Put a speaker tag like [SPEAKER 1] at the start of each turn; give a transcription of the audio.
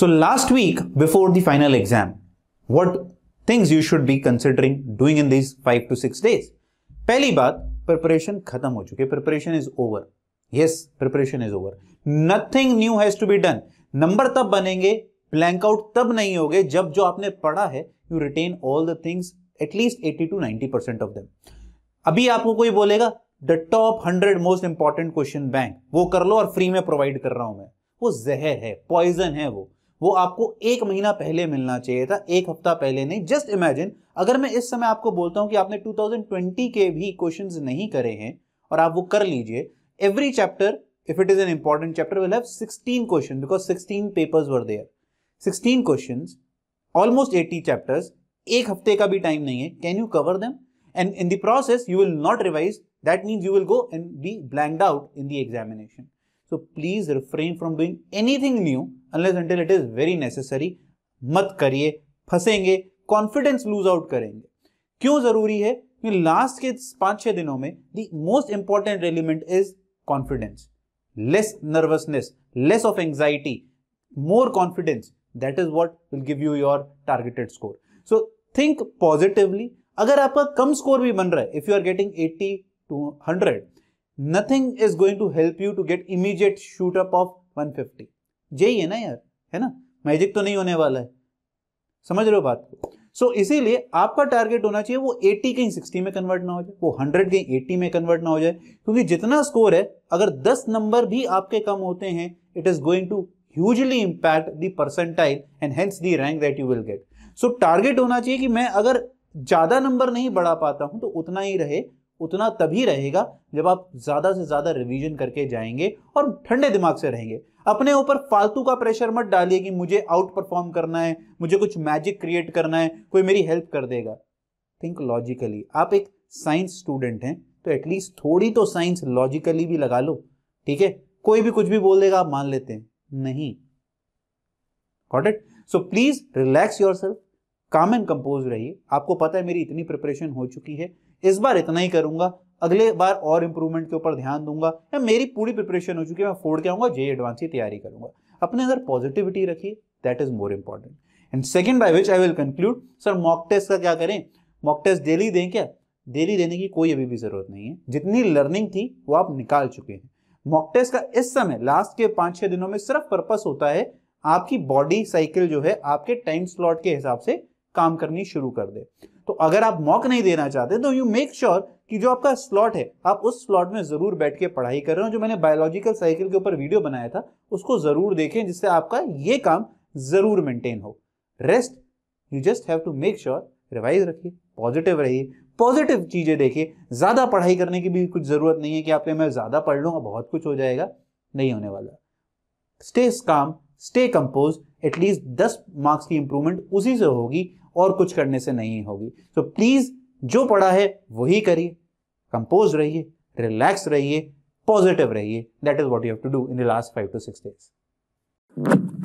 [SPEAKER 1] So last week before the final exam, what things you should be considering doing in these five to six days पहली बात preparation खत्म हो चुकी है preparation is over yes preparation is over nothing new has to be done number तब बनेंगे blank out तब नहीं होगे जब जो आपने पढ़ा है you retain all the things at least 80 to 90 percent of them अभी आपको कोई बोलेगा the top hundred most important question bank वो कर लो और फ्री में प्रोवाइड कर रहा हूं मैं वो जहर है पॉइजन है वो वो आपको एक महीना पहले मिलना चाहिए था एक हफ्ता पहले नहीं जस्ट इमेजिन अगर मैं इस समय आपको बोलता हूँ कि आपने 2020 के भी क्वेश्चन नहीं करे हैं और आप वो कर लीजिए every chapter if it is an important chapter will have 16 question because 16 papers were there 16 question almost 80 chapters एक हफ्ते का भी टाइम नहीं है can you cover them and in the process you will not revise that means you will go and be blanked out in the examination so please refrain from doing anything new unless until it is very necessary मत करिए फंसेंगे confidence lose out करेंगे क्यों जरूरी है क्योंकि last के पांच छह दिनों में the most important element is confidence less nervousness less of anxiety more confidence that is what will give you your targeted score so think positively अगर आपका कम स्कोर भी बन रहा है if you are getting 80 to hundred nothing is going to help you to get immediate shoot up of 150 यही है ना यार है ना मैजिक तो नहीं होने वाला है समझ रहे हो बात को सो so, इसीलिए आपका टारगेट होना चाहिए वो 80 कहीं 60 में कन्वर्ट ना हो जाए वो 100 कहीं 80 में कन्वर्ट ना हो जाए क्योंकि जितना स्कोर है अगर 10 नंबर भी आपके कम होते हैं it is going to hugely impact the percentile and hence the rank that you will get so target होना चाहिए कि मैं अगर ज्यादा नंबर नहीं बढ़ा पाता हूं तो उतना ही रहे उतना तभी रहेगा जब आप ज़्यादा से ज़्यादा रिवीजन करके जाएंगे और ठंडे दिमाग से रहेंगे अपने ऊपर फालतू का प्रेशर मत डालिए कि मुझे आउट परफॉर्म करना है मुझे कुछ मैजिक क्रिएट करना है कोई मेरी हेल्प कर देगा थिंक लॉजिकली आप एक साइंस स्टूडेंट हैं तो एटलीस्ट थोड़ी तो साइंस लॉजिकली भी लगा लो ठीक है कोई भी कुछ भी बोल देगा आप मान लेते हैं नहीं got it so please relax your self calm and compose रहिए आपको पता है मेरी इतनी प्रिपरेशन हो चुकी है इस बार इतना ही करूंगा अगले बार और इम्प्रूवमेंट के ऊपर ध्यान दूंगा या मेरी पूरी प्रिपरेशन हो चुकी है मैं फोड़ के आऊंगा जे एडवांस की तैयारी करूंगा अपने अंदर पॉजिटिविटी रखिए that is more important and second by which I will conclude sir mock test का क्या करें मॉक टेस्ट डेली दें क्या डेली देने की कोई अभी भी जरूरत नहीं है जितनी लर्निंग थी वो आप निकाल चुके हैं मॉक टेस्ट का इस समय लास्ट के पाँच छः दिनों में सिर्फ पर्पस होता है आपकी बॉडी साइकिल जो है आपके टाइम स्लॉट के हिसाब से काम करनी शुरू कर दे तो अगर आप मॉक नहीं देना चाहते तो यू मेक श्योर कि जो आपका स्लॉट है आप उस स्लॉट में जरूर बैठ के पढ़ाई कर रहे हो जो मैंने बायोलॉजिकल साइकिल के ऊपर वीडियो बनाया था उसको जरूर देखें जिससे आपका ये काम जरूर मेंटेन हो rest you just have to make sure revise रखिए पॉजिटिव रहिए पॉजिटिव चीजें देखिए ज्यादा पढ़ाई करने की भी कुछ जरूरत नहीं है कि आपके मैं ज्यादा पढ़ लूंगा बहुत कुछ हो जाएगा नहीं होने वाला stay calm stay compose at least दस मार्क्स की इंप्रूवमेंट उसी से होगी और कुछ करने से नहीं होगी तो प्लीज जो पढ़ा है वही करिए कंपोज रहिए रिलैक्स रहिए पॉजिटिव रहिए that is what you have to do in the last five to six days